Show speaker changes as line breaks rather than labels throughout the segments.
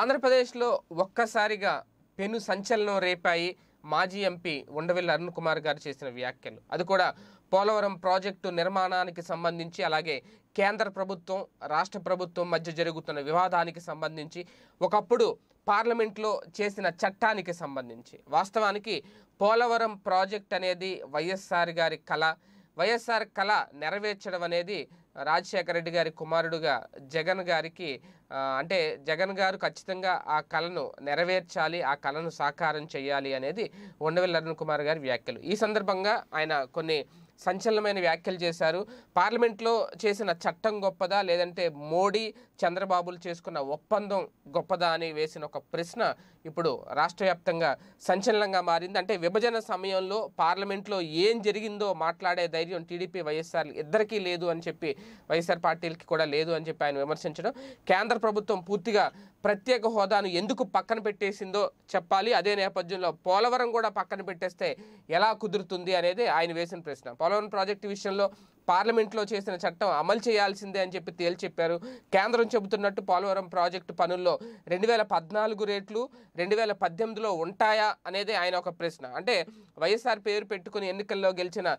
ఆంధ్రప్రదేశ్లో ఒక్కసారిగా పెను సంచలనం రేపాయి మాజీ ఎంపీ ఉండవెల్లి అరుణ్ కుమార్ గారు చేసిన వ్యాఖ్యలు అది కూడా పోలవరం ప్రాజెక్టు నిర్మాణానికి సంబంధించి అలాగే కేంద్ర ప్రభుత్వం రాష్ట్ర ప్రభుత్వం మధ్య జరుగుతున్న వివాదానికి సంబంధించి ఒకప్పుడు పార్లమెంట్లో చేసిన చట్టానికి సంబంధించి వాస్తవానికి పోలవరం ప్రాజెక్ట్ అనేది వైఎస్ఆర్ గారి కళ వైఎస్ఆర్ కళ నెరవేర్చడం అనేది రాజశేఖర రెడ్డి గారి కుమారుడుగా జగన్ గారికి అంటే జగన్ గారు ఖచ్చితంగా ఆ కళను నెరవేర్చాలి ఆ కళను సాకారం చేయాలి అనేది ఉండవెల్లి అరుణ్ కుమార్ గారి వ్యాఖ్యలు ఈ సందర్భంగా ఆయన కొన్ని సంచలనమైన వ్యాఖ్యలు చేశారు పార్లమెంట్లో చేసిన చట్టం గొప్పదా లేదంటే మోడీ చంద్రబాబులు చేసుకున్న ఒప్పందం గొప్పదా అని వేసిన ఒక ప్రశ్న ఇప్పుడు రాష్ట్ర వ్యాప్తంగా సంచలనంగా మారింది అంటే విభజన సమయంలో పార్లమెంట్లో ఏం జరిగిందో మాట్లాడే ధైర్యం టీడీపీ వైఎస్ఆర్ ఇద్దరికీ లేదు అని చెప్పి వైఎస్ఆర్ పార్టీలకి కూడా లేదు అని చెప్పి ఆయన విమర్శించడం కేంద్ర ప్రభుత్వం పూర్తిగా ప్రత్యేక హోదాను ఎందుకు పక్కన పెట్టేసిందో చెప్పాలి అదే నేపథ్యంలో పోలవరం కూడా పక్కన పెట్టేస్తే ఎలా కుదురుతుంది అనేది ఆయన వేసిన ప్రశ్న పోలవరం ప్రాజెక్టు విషయంలో పార్లమెంట్లో చేసిన చట్టం అమలు చేయాల్సిందే అని చెప్పి తేల్చి చెప్పారు కేంద్రం చెబుతున్నట్టు పోలవరం ప్రాజెక్టు పనుల్లో రెండు వేల పద్నాలుగు రేట్లు రెండు వేల పద్దెనిమిదిలో ఉంటాయా అనేది ఆయన ఒక ప్రశ్న అంటే వైఎస్ఆర్ పేరు పెట్టుకుని ఎన్నికల్లో గెలిచిన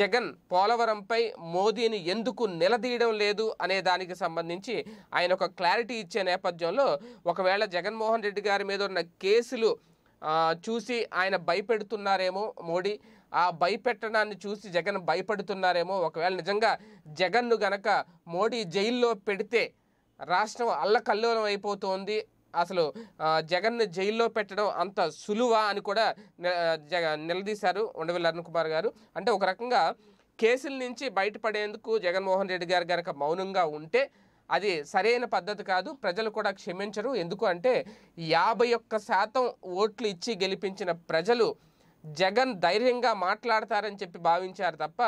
జగన్ పోలవరంపై మోదీని ఎందుకు నిలదీయడం లేదు అనే దానికి సంబంధించి ఆయన ఒక క్లారిటీ ఇచ్చే నేపథ్యంలో ఒకవేళ జగన్మోహన్ రెడ్డి గారి మీద ఉన్న కేసులు చూసి ఆయన భయపెడుతున్నారేమో మోడీ ఆ భయపెట్టడాన్ని చూసి జగన్ భయపడుతున్నారేమో ఒకవేళ నిజంగా జగన్ను గనక మోడీ జైల్లో పెడితే రాష్ట్రం అల్లకల్లోలం అయిపోతుంది అసలు జగన్ను జైల్లో పెట్టడం అంత సులువా అని కూడా నిలదీశారు ఉండవల్లి అరుణ్ కుమార్ గారు అంటే ఒక రకంగా కేసుల నుంచి బయటపడేందుకు జగన్మోహన్ రెడ్డి గారు గనక మౌనంగా ఉంటే అది సరైన పద్ధతి కాదు ప్రజలు కూడా క్షమించరు ఎందుకు అంటే యాభై ఒక్క శాతం ఓట్లు ఇచ్చి గెలిపించిన ప్రజలు జగన్ ధైర్యంగా మాట్లాడతారని చెప్పి భావించారు తప్ప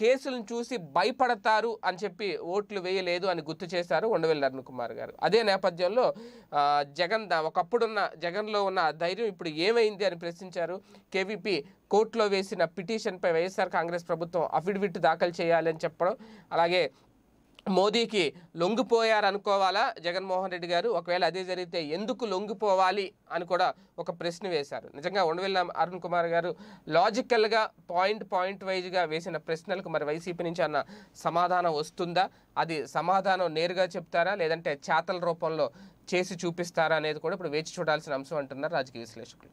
కేసులను చూసి భయపడతారు అని చెప్పి ఓట్లు వేయలేదు అని గుర్తు చేశారు ఉండవెల్లి అరుణ్ కుమార్ గారు అదే నేపథ్యంలో జగన్ ఒకప్పుడున్న జగన్లో ఉన్న ధైర్యం ఇప్పుడు ఏమైంది అని ప్రశ్నించారు కేవీపీ కోర్టులో వేసిన పిటిషన్పై వైఎస్ఆర్ కాంగ్రెస్ ప్రభుత్వం అఫిడవిట్ దాఖలు చేయాలని చెప్పడం అలాగే మోదీకి లొంగిపోయారనుకోవాలా జగన్మోహన్ రెడ్డి గారు ఒకవేళ అదే జరిగితే ఎందుకు లొంగిపోవాలి అని కూడా ఒక ప్రశ్న వేశారు నిజంగా ఉండవెల్ల అరుణ్ కుమార్ గారు లాజికల్గా పాయింట్ పాయింట్ వైజ్గా వేసిన ప్రశ్నలకు మరి వైసీపీ నుంచి అన్న సమాధానం వస్తుందా అది సమాధానం నేరుగా చెప్తారా లేదంటే చేతల రూపంలో చేసి చూపిస్తారా అనేది కూడా ఇప్పుడు వేచి చూడాల్సిన అంశం అంటున్నారు రాజకీయ విశ్లేషకులు